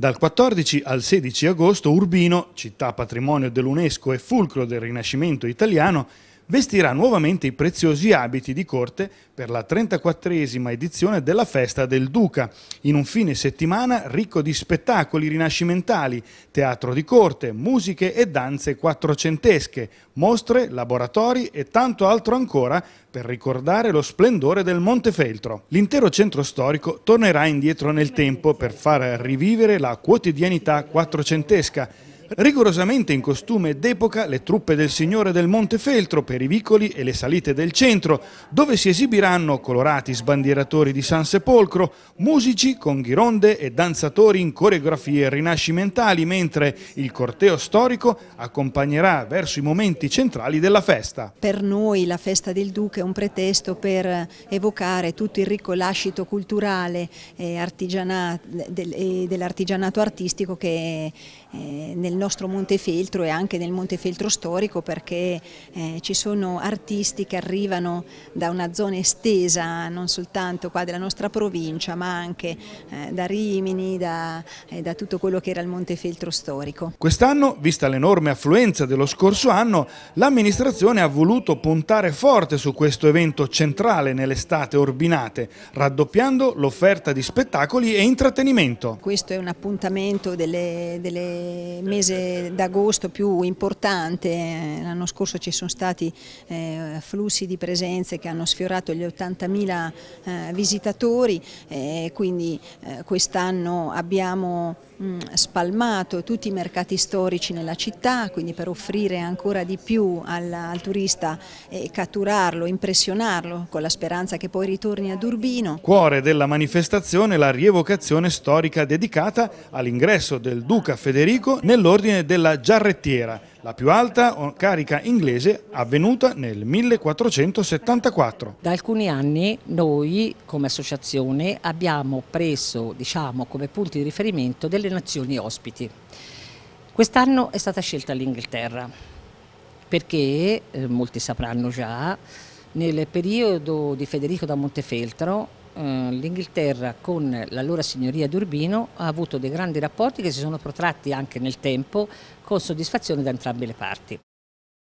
Dal 14 al 16 agosto Urbino, città patrimonio dell'UNESCO e fulcro del Rinascimento italiano, vestirà nuovamente i preziosi abiti di corte per la 34esima edizione della Festa del Duca, in un fine settimana ricco di spettacoli rinascimentali, teatro di corte, musiche e danze quattrocentesche, mostre, laboratori e tanto altro ancora per ricordare lo splendore del Montefeltro. L'intero centro storico tornerà indietro nel tempo per far rivivere la quotidianità quattrocentesca Rigorosamente in costume d'epoca le truppe del Signore del Monte Feltro per i vicoli e le salite del centro, dove si esibiranno colorati sbandieratori di San Sepolcro, musici con ghironde e danzatori in coreografie rinascimentali, mentre il corteo storico accompagnerà verso i momenti centrali della festa. Per noi la festa del Duca è un pretesto per evocare tutto il ricco lascito culturale e dell'artigianato artistico che eh, nel nostro Montefeltro e anche nel Montefeltro storico perché eh, ci sono artisti che arrivano da una zona estesa non soltanto qua della nostra provincia ma anche eh, da Rimini, da, eh, da, tutto quello che era il Montefeltro storico. Quest'anno, vista l'enorme affluenza dello scorso anno, l'amministrazione ha voluto puntare forte su questo evento centrale nell'estate Orbinate, raddoppiando l'offerta di spettacoli e intrattenimento. Questo è un appuntamento delle, delle mese mese d'agosto più importante, eh, l'anno scorso ci sono stati eh, flussi di presenze che hanno sfiorato gli 80.000 eh, visitatori, eh, quindi eh, quest'anno abbiamo mm, spalmato tutti i mercati storici nella città, quindi per offrire ancora di più al, al turista e catturarlo, impressionarlo, con la speranza che poi ritorni ad Urbino. Cuore della manifestazione la rievocazione storica dedicata all'ingresso del Duca Federico nell'ordine nell'ordine della giarrettiera, la più alta carica inglese avvenuta nel 1474. Da alcuni anni noi come associazione abbiamo preso diciamo, come punti di riferimento delle nazioni ospiti. Quest'anno è stata scelta l'Inghilterra perché, eh, molti sapranno già, nel periodo di Federico da Montefeltro eh, l'Inghilterra con l'allora signoria d'Urbino ha avuto dei grandi rapporti che si sono protratti anche nel tempo con soddisfazione da entrambe le parti.